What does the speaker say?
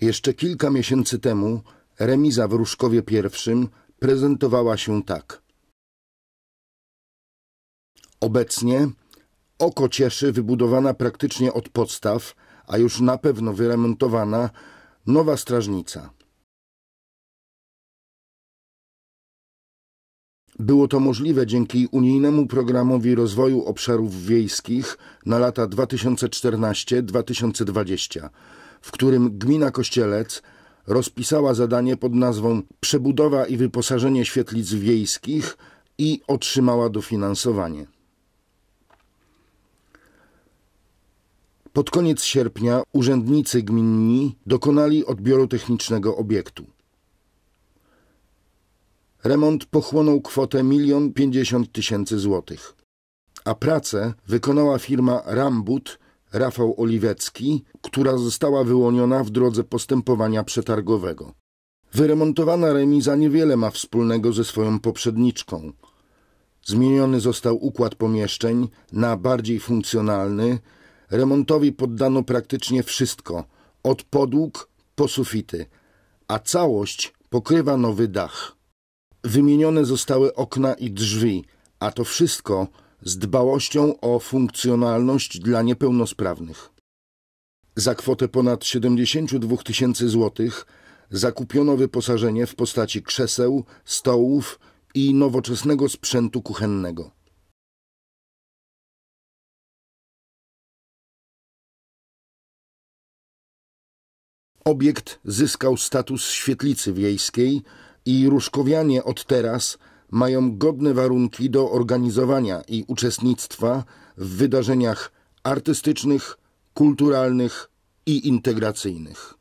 Jeszcze kilka miesięcy temu remiza w Różkowie I prezentowała się tak. Obecnie oko cieszy wybudowana praktycznie od podstaw, a już na pewno wyremontowana nowa strażnica. Było to możliwe dzięki unijnemu programowi rozwoju obszarów wiejskich na lata 2014-2020 w którym gmina Kościelec rozpisała zadanie pod nazwą Przebudowa i wyposażenie świetlic wiejskich i otrzymała dofinansowanie. Pod koniec sierpnia urzędnicy gminni dokonali odbioru technicznego obiektu. Remont pochłonął kwotę 1 050 tysięcy złotych, a pracę wykonała firma Rambut Rafał Oliwecki, która została wyłoniona w drodze postępowania przetargowego. Wyremontowana remiza niewiele ma wspólnego ze swoją poprzedniczką. Zmieniony został układ pomieszczeń na bardziej funkcjonalny. Remontowi poddano praktycznie wszystko, od podłóg po sufity, a całość pokrywa nowy dach. Wymienione zostały okna i drzwi, a to wszystko z dbałością o funkcjonalność dla niepełnosprawnych. Za kwotę ponad 72 tysięcy złotych zakupiono wyposażenie w postaci krzeseł, stołów i nowoczesnego sprzętu kuchennego. Obiekt zyskał status świetlicy wiejskiej i Różkowianie od teraz – mają godne warunki do organizowania i uczestnictwa w wydarzeniach artystycznych, kulturalnych i integracyjnych.